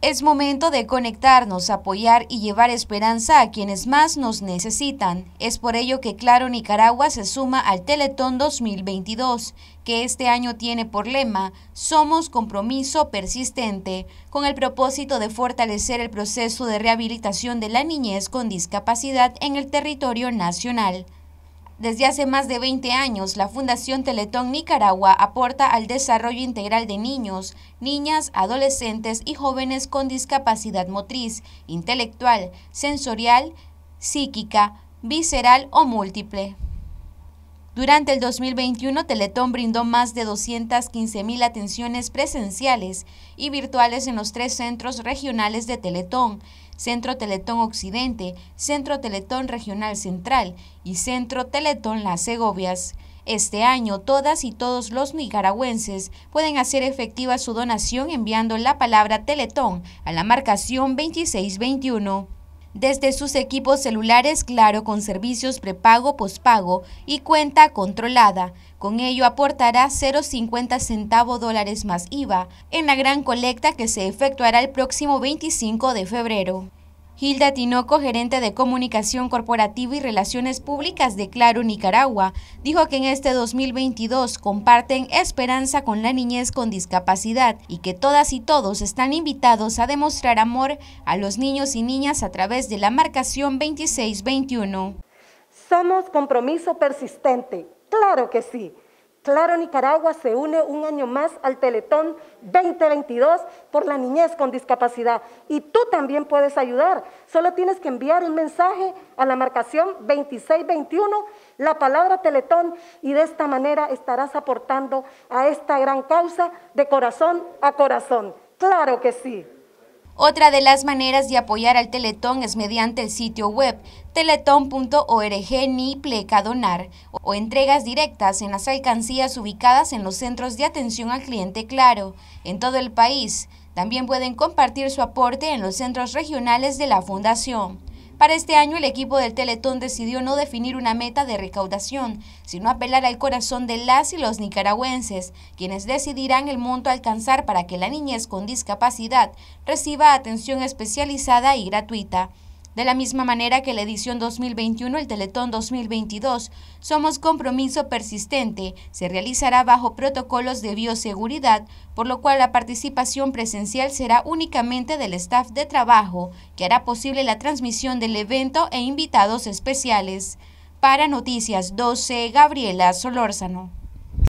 Es momento de conectarnos, apoyar y llevar esperanza a quienes más nos necesitan. Es por ello que Claro Nicaragua se suma al Teletón 2022, que este año tiene por lema Somos compromiso persistente, con el propósito de fortalecer el proceso de rehabilitación de la niñez con discapacidad en el territorio nacional. Desde hace más de 20 años, la Fundación Teletón Nicaragua aporta al desarrollo integral de niños, niñas, adolescentes y jóvenes con discapacidad motriz, intelectual, sensorial, psíquica, visceral o múltiple. Durante el 2021, Teletón brindó más de 215 mil atenciones presenciales y virtuales en los tres centros regionales de Teletón Centro Teletón Occidente, Centro Teletón Regional Central y Centro Teletón Las Segovias. Este año, todas y todos los nicaragüenses pueden hacer efectiva su donación enviando la palabra Teletón a la marcación 2621. Desde sus equipos celulares, claro, con servicios prepago, pospago y cuenta controlada. Con ello aportará 0,50 centavos dólares más IVA en la gran colecta que se efectuará el próximo 25 de febrero. Hilda Tinoco, gerente de Comunicación Corporativa y Relaciones Públicas de Claro Nicaragua, dijo que en este 2022 comparten esperanza con la niñez con discapacidad y que todas y todos están invitados a demostrar amor a los niños y niñas a través de la marcación 2621. Somos compromiso persistente, claro que sí Claro Nicaragua se une un año más al Teletón 2022 por la niñez con discapacidad. Y tú también puedes ayudar. Solo tienes que enviar un mensaje a la marcación 2621, la palabra Teletón, y de esta manera estarás aportando a esta gran causa de corazón a corazón. Claro que sí. Otra de las maneras de apoyar al Teletón es mediante el sitio web teletón.org ni pleca donar o entregas directas en las alcancías ubicadas en los centros de atención al cliente Claro en todo el país. También pueden compartir su aporte en los centros regionales de la Fundación. Para este año, el equipo del Teletón decidió no definir una meta de recaudación, sino apelar al corazón de las y los nicaragüenses, quienes decidirán el monto a alcanzar para que la niñez con discapacidad reciba atención especializada y gratuita. De la misma manera que la edición 2021, el Teletón 2022, Somos Compromiso Persistente, se realizará bajo protocolos de bioseguridad, por lo cual la participación presencial será únicamente del staff de trabajo, que hará posible la transmisión del evento e invitados especiales. Para Noticias 12, Gabriela Solórzano.